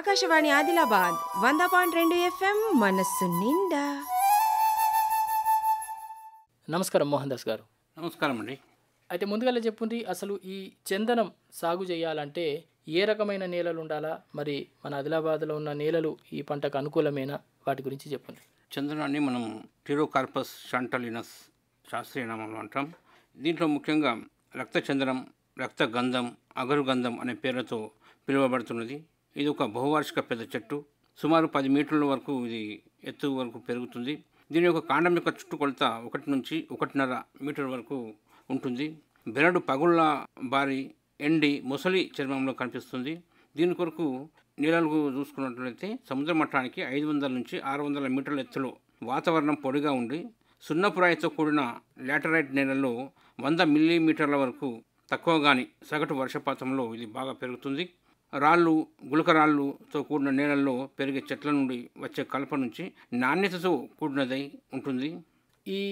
ఆకాశవాణి ఆదిలాబాద్ వంద పాయింట్ రెండు ఎఫ్ఎం మనస్సు నిండా నమస్కారం మోహన్ దాస్ గారు నమస్కారం అండి అయితే ముందుగా చెప్పుంది అసలు ఈ చందనం సాగు చేయాలంటే ఏ రకమైన నేలలు ఉండాలా మరి మన ఆదిలాబాద్లో ఉన్న నేలలు ఈ పంటకు అనుకూలమైన వాటి గురించి చెప్పండి చందనాన్ని మనం టిరోకార్పస్ షాంటలినస్ శాస్త్రీయ నామంలో అంటాం దీంట్లో ముఖ్యంగా రక్త చందనం రక్త గంధం అగరు గంధం అనే పేర్లతో పిలువబడుతున్నది ఇది ఒక బహువార్షిక పెద్ద చెట్టు సుమారు పది మీటర్ల వరకు ఇది ఎత్తు వరకు పెరుగుతుంది దీని యొక్క కాండం యొక్క చుట్టుకొలత ఒకటి నుంచి ఒకటిన్నర మీటర్ వరకు ఉంటుంది బెరడు పగుళ్ళ బారి ఎండి ముసలి చర్మంలో కనిపిస్తుంది దీని కొరకు నీళ్ళు చూసుకున్నట్లయితే సముద్ర మట్టానికి ఐదు వందల నుంచి ఆరు వందల మీటర్ల ఎత్తులో వాతావరణం పొడిగా ఉండి సున్నపురాయితో కూడిన లాటరైట్ నేలలో వంద మిల్లీమీటర్ల వరకు తక్కువగాని సగటు వర్షపాతంలో ఇది బాగా పెరుగుతుంది రాళ్ళు గులకరాళ్ళుతో కూడిన నేలల్లో పెరిగే చెట్ల నుండి వచ్చే కలప నుంచి నాణ్యతతో కూడినదై ఉంటుంది ఈ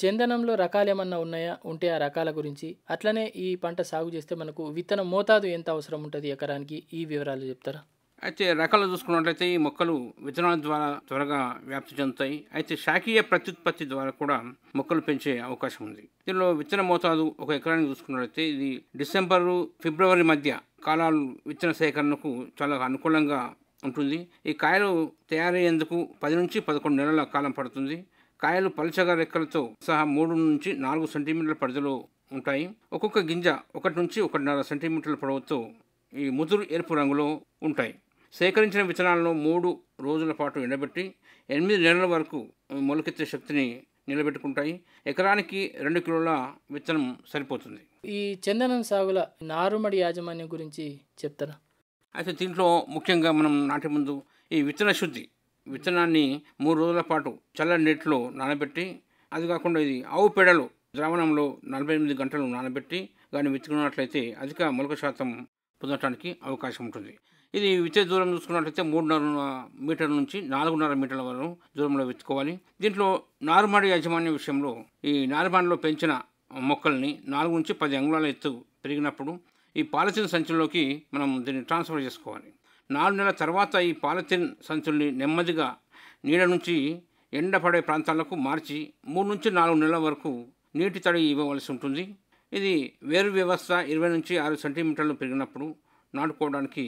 చందనంలో రకాలు ఏమన్నా ఉన్నాయా ఉంటే ఆ రకాల గురించి అట్లనే ఈ పంట సాగు చేస్తే మనకు విత్తన మోతాదు ఎంత అవసరం ఉంటుంది ఎకరానికి ఈ వివరాలు చెప్తారా అయితే రకాలు చూసుకున్నట్లయితే ఈ మొక్కలు విత్తనాల ద్వారా త్వరగా వ్యాప్తి చెందుతాయి అయితే శాఖీయ ప్రత్యుత్పత్తి ద్వారా కూడా మొక్కలు పెంచే అవకాశం ఉంది దీనిలో విత్తన మోతాదు ఒక ఎకరానికి చూసుకున్నట్లయితే ఇది డిసెంబరు ఫిబ్రవరి మధ్య కాలాలు విత్తన సేకరణకు చాలా అనుకూలంగా ఉంటుంది ఈ కాయలు తయారయ్యేందుకు పది నుంచి పదకొండు నెలల కాలం పడుతుంది కాయలు పలుచగా రెక్కలతో సహా మూడు నుంచి నాలుగు సెంటీమీటర్ల పరిధిలో ఉంటాయి ఒక్కొక్క గింజ ఒకటి నుంచి ఒకటిన్నర సెంటీమీటర్ల పొడవుతో ఈ ముదురు ఎరుపు రంగులో ఉంటాయి సేకరించిన విత్తనాలను మూడు రోజుల పాటు ఎండబెట్టి ఎనిమిది నెలల వరకు మొలకెత్తే శక్తిని నిలబెట్టుకుంటాయి ఎకరానికి రెండు కిలోల విత్తనం సరిపోతుంది ఈ చందనం సాగుల నారుమడి యాజమాన్యం గురించి చెప్తారా అయితే దీంట్లో ముఖ్యంగా మనం నాటి ముందు ఈ విత్తన శుద్ధి విత్తనాన్ని మూడు రోజుల పాటు చల్లని నీటిలో నానబెట్టి అది కాకుండా ఇది ఆవు పేడలు ద్రావణంలో నలభై ఎనిమిది గంటలు నానబెట్టి దాన్ని విత్తుకున్నట్లయితే అధిక మొలక శాతం పొందటానికి అవకాశం ఉంటుంది ఇది విత్తే దూరం చూసుకున్నట్లయితే మూడున్నర మీటర్ల నుంచి నాలుగున్నర మీటర్ల వరకు దూరంలో వెతుకోవాలి దీంట్లో నారుమడి యాజమాన్య విషయంలో ఈ నారుమాడిలో పెంచిన మొక్కల్ని నాలుగు నుంచి పది అంగుళాల ఎత్తు పెరిగినప్పుడు ఈ పాలిథిన్ సంచుల్లోకి మనం దీన్ని ట్రాన్స్ఫర్ చేసుకోవాలి నాలుగు నెలల తర్వాత ఈ పాలిథిన్ సంచుల్ని నెమ్మదిగా నీడ నుంచి ఎండపడే ప్రాంతాలకు మార్చి మూడు నుంచి నాలుగు నెలల వరకు నీటి తడి ఇవ్వవలసి ఉంటుంది ఇది వేరు వ్యవస్థ ఇరవై నుంచి ఆరు సెంటీమీటర్లు పెరిగినప్పుడు నాటుకోవడానికి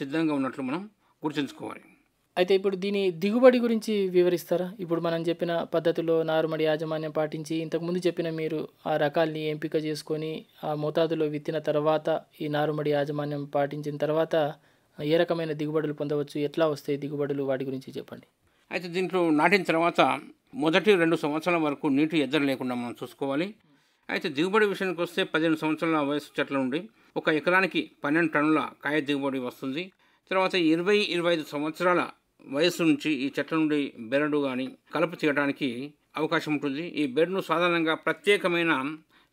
సిద్ధంగా ఉన్నట్లు మనం గుర్తుంచుకోవాలి అయితే ఇప్పుడు దీని దిగుబడి గురించి వివరిస్తారా ఇప్పుడు మనం చెప్పిన పద్ధతిలో నారుమడి యాజమాన్యం పాటించి ఇంతకుముందు చెప్పిన మీరు ఆ రకాల్ని ఎంపిక చేసుకొని ఆ మోతాదులో విత్తిన తర్వాత ఈ నారుమడి యాజమాన్యం పాటించిన తర్వాత ఏ రకమైన దిగుబడులు పొందవచ్చు ఎట్లా వస్తాయి దిగుబడులు వాటి గురించి చెప్పండి అయితే దీంట్లో నాటిన తర్వాత మొదటి రెండు సంవత్సరాల వరకు నీటి ఎద్దరు లేకుండా మనం చూసుకోవాలి అయితే దిగుబడి విషయానికి వస్తే పదిహేను సంవత్సరాల వయసు చెట్ల నుండి ఒక ఎకరానికి పన్నెండు టన్నుల కాయ దిగుబడి వస్తుంది తర్వాత ఇరవై ఇరవై ఐదు సంవత్సరాల వయస్సు నుంచి ఈ చెట్ల నుండి బెరడు కానీ కలుపు తీయడానికి అవకాశం ఉంటుంది ఈ బెరడును సాధారణంగా ప్రత్యేకమైన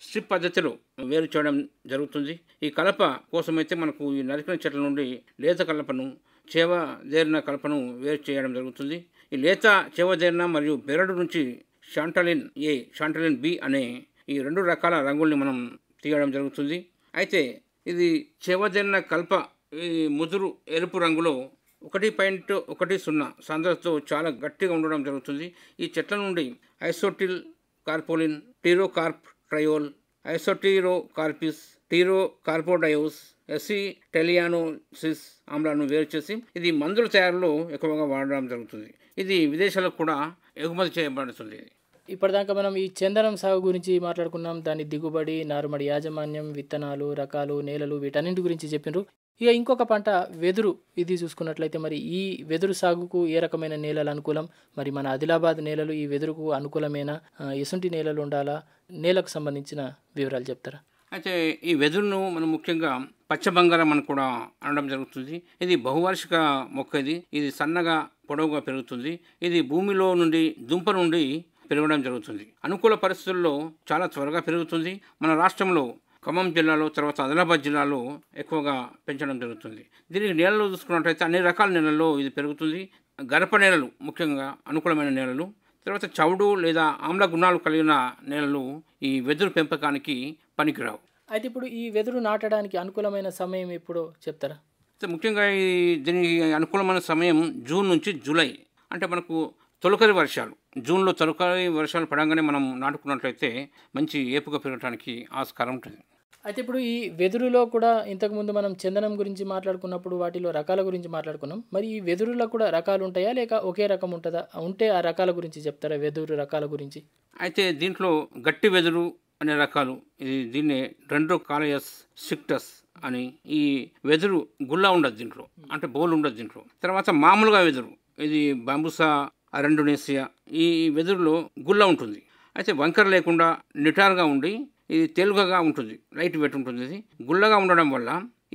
స్ట్రిప్ పద్ధతిలో వేరు చేయడం జరుగుతుంది ఈ కలప కోసమైతే మనకు ఈ నరికిన చెట్ల నుండి లేత కలపను చేవ దేరిన కలపను వేరు చేయడం జరుగుతుంది ఈ లేత చేవదేరిన మరియు బెరడు నుంచి షాంటలిన్ ఏ షాంటలిన్ బి అనే ఈ రెండు రకాల రంగుల్ని మనం తీయడం జరుగుతుంది అయితే ఇది చేవదేరిన కలప ఈ ముదురు ఎరుపు రంగులో ఒకటి పాయింట్ ఒకటి సున్నా సాంద్రతతో చాలా గట్టిగా ఉండడం జరుగుతుంది ఈ చెట్ల నుండి ఐసోటిల్ కార్పోలిన్ టీరోకార్ప్ ట్రయోల్ ఐసోటీరో కార్పిస్ టీరో కార్పోడయోస్ ఎస్సీ టెలియానోసిస్ ఆమ్లాలను వేరు చేసి ఇది మందుల తయారులో ఎక్కువగా వాడడం జరుగుతుంది ఇది విదేశాలకు కూడా ఎగుమతి చేయబడుతుంది ఇప్పటిదాకా మనం ఈ చందనం సాగు గురించి మాట్లాడుకున్నాం దాని దిగుబడి నారుమడి యాజమాన్యం విత్తనాలు రకాలు నేలలు వీటన్నింటి గురించి చెప్పినారు ఇక ఇంకొక పంట వెదురు ఇది చూసుకున్నట్లయితే మరి ఈ వెదురు సాగుకు ఏ రకమైన నేలలు అనుకూలం మరి మన ఆదిలాబాద్ నేలలు ఈ వెదురుకు అనుకూలమైన ఎసుంటి నేలలు ఉండాలా నేలకు సంబంధించిన వివరాలు చెప్తారా అయితే ఈ వెదురును మనం ముఖ్యంగా పచ్చ బంగారం అని కూడా అనడం జరుగుతుంది ఇది బహువార్షిక మొక్క ఇది ఇది సన్నగా పొడవుగా పెరుగుతుంది ఇది భూమిలో నుండి దుంప నుండి పెరగడం జరుగుతుంది అనుకూల పరిస్థితుల్లో చాలా త్వరగా పెరుగుతుంది మన రాష్ట్రంలో ఖమ్మం జిల్లాలో తర్వాత ఆదిలాబాద్ జిల్లాలో ఎక్కువగా పెంచడం జరుగుతుంది దీనికి నీళ్ళలో చూసుకున్నట్లయితే అన్ని రకాల నేలల్లో ఇది పెరుగుతుంది గరప నేలలు ముఖ్యంగా అనుకూలమైన నేలలు తర్వాత చవుడు లేదా ఆమ్ల గుణాలు కలిగిన నేలలు ఈ వెదురు పెంపకానికి పనికిరావు అయితే ఇప్పుడు ఈ వెదురు నాటడానికి అనుకూలమైన సమయం ఎప్పుడో చెప్తారా ముఖ్యంగా ఈ దీనికి అనుకూలమైన సమయం జూన్ నుంచి జూలై అంటే మనకు తొలకరి వర్షాలు జూన్లో తొలకరి వర్షాలు పడంగానే మనం నాటుకున్నట్లయితే మంచి ఏపుగా పెరగడానికి ఆస్కారం ఉంటుంది అయితే ఇప్పుడు ఈ వెదురులో కూడా ఇంతకుముందు మనం చందనం గురించి మాట్లాడుకున్నప్పుడు వాటిలో రకాల గురించి మాట్లాడుకున్నాం మరి ఈ వెదురులో కూడా రకాలు ఉంటాయా లేక ఒకే రకం ఉంటుందా ఉంటే ఆ రకాల గురించి చెప్తారా వెదురు రకాల గురించి అయితే దీంట్లో గట్టి వెదురు అనే రకాలు ఇది దీన్ని రెండో కాలయస్ సిక్టస్ అని ఈ వెదురు గుళ్ళ ఉండదు దీంట్లో అంటే బోల్ ఉండదు దీంట్లో తర్వాత మామూలుగా వెదురు ఇది బాంబుసా అరెండోనేసియా ఈ వెదురులో గుల్ల ఉంటుంది అయితే వంకర లేకుండా నిటారుగా ఉండి ఇది తెలుగగా ఉంటుంది లైట్ వెయిట్ ఉంటుంది ఇది గుల్లగా ఉండడం వల్ల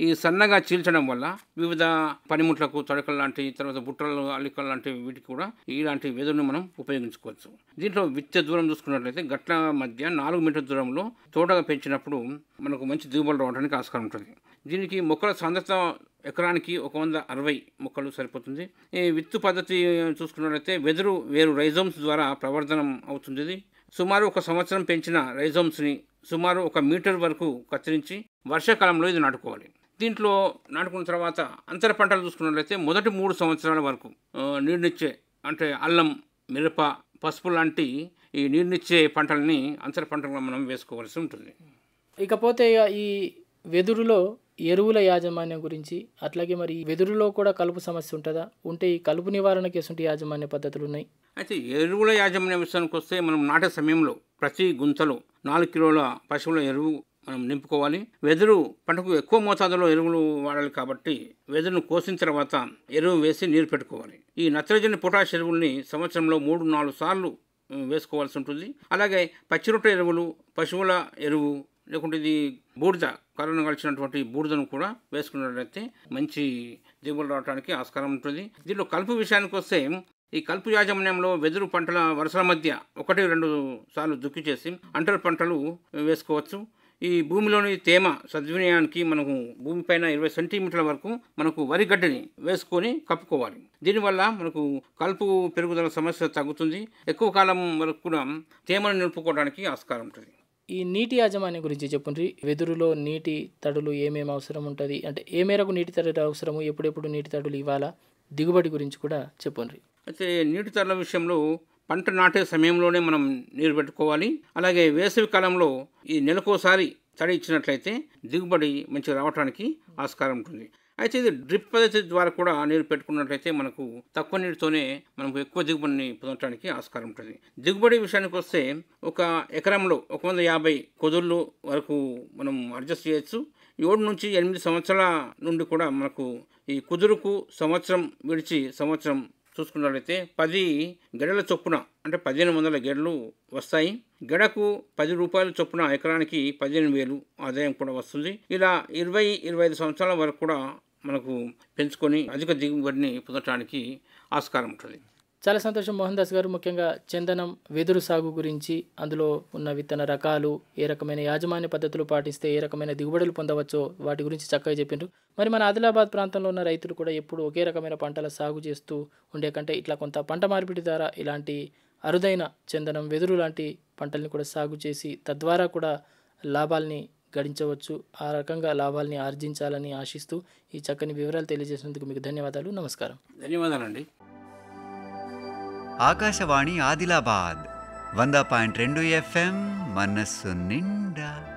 ఈ సన్నగా చీల్చడం వల్ల వివిధ పనిముట్లకు తడకలు లాంటి తర్వాత బుట్టలు అల్లికలు లాంటి వీటికి కూడా ఇలాంటి వెదురుని మనం ఉపయోగించుకోవచ్చు దీంట్లో విత్త దూరం చూసుకున్నట్లయితే గట్ల మధ్య నాలుగు మీటర్ దూరంలో తోటగా పెంచినప్పుడు మనకు మంచి దిగుబడి రావడానికి ఆస్కారం ఉంటుంది దీనికి మొక్కల సాంద్రత ఎకరానికి ఒక వంద అరవై మొక్కలు సరిపోతుంది ఈ విత్తు పద్ధతి చూసుకున్నట్లయితే వెదురు వేరు రైజోమ్స్ ద్వారా ప్రవర్ధనం అవుతుంది సుమారు ఒక సంవత్సరం పెంచిన రైజోమ్స్ని సుమారు ఒక మీటర్ వరకు కత్తిరించి వర్షాకాలంలో ఇది నాటుకోవాలి దీంట్లో నాటుకున్న తర్వాత అంతర పంటలు చూసుకున్నట్లయితే మొదటి మూడు సంవత్సరాల వరకు నీరునిచ్చే అంటే అల్లం మిరప పసుపు లాంటి ఈ నీరునిచ్చే పంటలని అంతర పంటలుగా మనం వేసుకోవాల్సి ఉంటుంది ఇకపోతే ఈ వెదురులో ఎరువుల యాజమాన్యం గురించి అట్లాగే మరి వెదురులో కూడా కలుపు సమస్య ఉంటుందా ఉంటే ఈ కలుపు నివారణకి ఎసుంటి యాజమాన్య పద్ధతులు ఉన్నాయి అయితే ఎరువుల యాజమాన్య విషయానికి వస్తే మనం నాటే సమయంలో ప్రతి గుంతలో నాలుగు కిలోల పశువుల ఎరువు మనం నింపుకోవాలి వెదురు పంటకు ఎక్కువ మోతాదులో ఎరువులు వాడాలి కాబట్టి వెదురును కోసిన తర్వాత ఎరువు వేసి నీరు పెట్టుకోవాలి ఈ నత్రజని పొటాష్ ఎరువుల్ని సంవత్సరంలో మూడు నాలుగు సార్లు వేసుకోవాల్సి ఉంటుంది అలాగే పచ్చిరొట్ట ఎరువులు పశువుల ఎరువు లేకుంటే ఇది బూడిద కరోనా కలిసినటువంటి బూడిదను కూడా వేసుకున్నట్లయితే మంచి దిగుబడి రావడానికి ఆస్కారం ఉంటుంది దీనిలో కలుపు విషయానికి వస్తే ఈ కలుపు యాజమాన్యంలో వెదురు పంటల వరుసల మధ్య ఒకటి రెండు సార్లు దుక్కి చేసి అంటర్ పంటలు వేసుకోవచ్చు ఈ భూమిలోని తేమ సద్వినియానికి మనకు భూమిపైన ఇరవై సెంటీమీటర్ల వరకు మనకు వరి గడ్డిని వేసుకొని కప్పుకోవాలి దీనివల్ల మనకు కలుపు పెరుగుదల సమస్య తగ్గుతుంది ఎక్కువ కాలం వరకు కూడా తేమను నిలుపుకోవడానికి ఆస్కారం ఉంటుంది ఈ నీటి యాజమాన్యం గురించి చెప్పండి వెదురులో నీటి తడులు ఏమేమి అవసరం ఉంటుంది అంటే ఏ మేరకు నీటి తడులు అవసరము ఎప్పుడెప్పుడు నీటి తడులు ఇవ్వాలా దిగుబడి గురించి కూడా చెప్పండి అయితే నీటి తడుల విషయంలో పంట నాటే సమయంలోనే మనం నీరు పెట్టుకోవాలి అలాగే వేసవి కాలంలో ఈ నెలకోసారి తడి ఇచ్చినట్లయితే దిగుబడి మంచిగా రావడానికి ఆస్కారం ఉంటుంది అయితే ఇది డ్రిప్ పద్ధతి ద్వారా కూడా నీరు పెట్టుకున్నట్లయితే మనకు తక్కువ నీటితోనే మనకు ఎక్కువ దిగుబడిని పొందడానికి ఆస్కారం ఉంటుంది దిగుబడి విషయానికి వస్తే ఒక ఎకరంలో ఒక వంద యాభై కొదుళ్ళు వరకు మనం అడ్జస్ట్ చేయొచ్చు ఏడు నుంచి ఎనిమిది సంవత్సరాల నుండి కూడా మనకు ఈ కుదురుకు సంవత్సరం విడిచి సంవత్సరం చూసుకున్నట్లయితే పది గడల చొప్పున అంటే పదిహేను వందల గెడలు వస్తాయి గడకు పది రూపాయల చొప్పున ఎకరానికి పదిహేను వేలు ఆదాయం కూడా వస్తుంది ఇలా ఇరవై ఇరవై ఐదు సంవత్సరాల వరకు కూడా మనకు పెంచుకొని అధిక దిగుబడిని పొందటానికి ఆస్కారం ఉంటుంది చాలా సంతోషం మోహన్ దాస్ గారు ముఖ్యంగా చందనం వెదురు సాగు గురించి అందులో ఉన్న విత్తన రకాలు ఏ రకమైన యాజమాన్య పద్ధతులు పాటిస్తే ఏ రకమైన దిగుబడులు పొందవచ్చో వాటి గురించి చక్కగా చెప్పిండ్రు మరి మన ఆదిలాబాద్ ప్రాంతంలో ఉన్న రైతులు కూడా ఎప్పుడు ఒకే రకమైన పంటల సాగు చేస్తూ ఉండే కంటే ఇట్లా కొంత పంట మార్పిడి ద్వారా ఇలాంటి అరుదైన చందనం వెదురు లాంటి పంటల్ని కూడా సాగు చేసి తద్వారా కూడా లాభాల్ని గడించవచ్చు ఆ రకంగా లాభాలని ఆర్జించాలని ఆశిస్తూ ఈ చక్కని వివరాలు తెలియజేసినందుకు మీకు ధన్యవాదాలు నమస్కారం ధన్యవాదాలండి ఆకాశవాణి ఆదిలాబాద్ వంద పాయింట్ రెండు ఎఫ్ఎం మనస్సు నిండా